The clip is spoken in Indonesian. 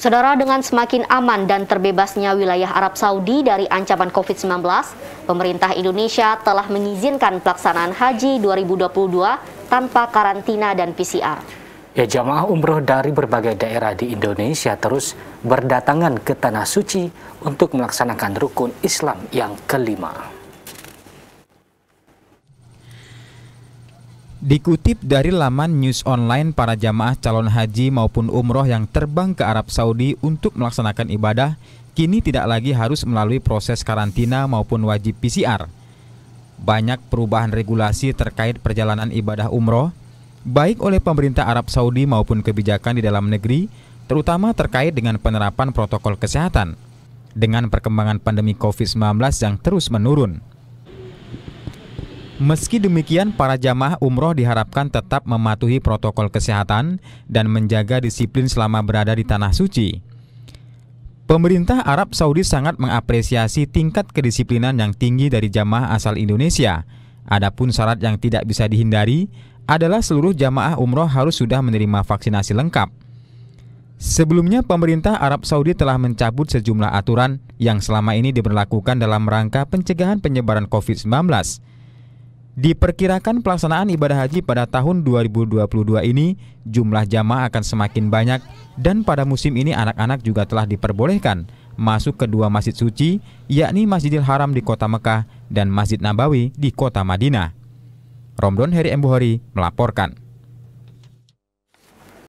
Saudara dengan semakin aman dan terbebasnya wilayah Arab Saudi dari ancaman COVID-19, pemerintah Indonesia telah mengizinkan pelaksanaan haji 2022 tanpa karantina dan PCR. Ya, jamaah umroh dari berbagai daerah di Indonesia terus berdatangan ke Tanah Suci untuk melaksanakan rukun Islam yang kelima. Dikutip dari laman news online para jamaah calon haji maupun umroh yang terbang ke Arab Saudi untuk melaksanakan ibadah, kini tidak lagi harus melalui proses karantina maupun wajib PCR. Banyak perubahan regulasi terkait perjalanan ibadah umroh, baik oleh pemerintah Arab Saudi maupun kebijakan di dalam negeri, terutama terkait dengan penerapan protokol kesehatan. Dengan perkembangan pandemi COVID-19 yang terus menurun, Meski demikian, para jamaah umroh diharapkan tetap mematuhi protokol kesehatan dan menjaga disiplin selama berada di tanah suci. Pemerintah Arab Saudi sangat mengapresiasi tingkat kedisiplinan yang tinggi dari jamaah asal Indonesia. Adapun syarat yang tidak bisa dihindari adalah seluruh jamaah umroh harus sudah menerima vaksinasi lengkap. Sebelumnya, pemerintah Arab Saudi telah mencabut sejumlah aturan yang selama ini diberlakukan dalam rangka pencegahan penyebaran COVID-19 Diperkirakan pelaksanaan ibadah haji pada tahun 2022 ini jumlah jamaah akan semakin banyak dan pada musim ini anak-anak juga telah diperbolehkan masuk ke dua masjid suci yakni Masjidil Haram di kota Mekah dan Masjid Nabawi di kota Madinah. Romdon Heri Embuhori melaporkan.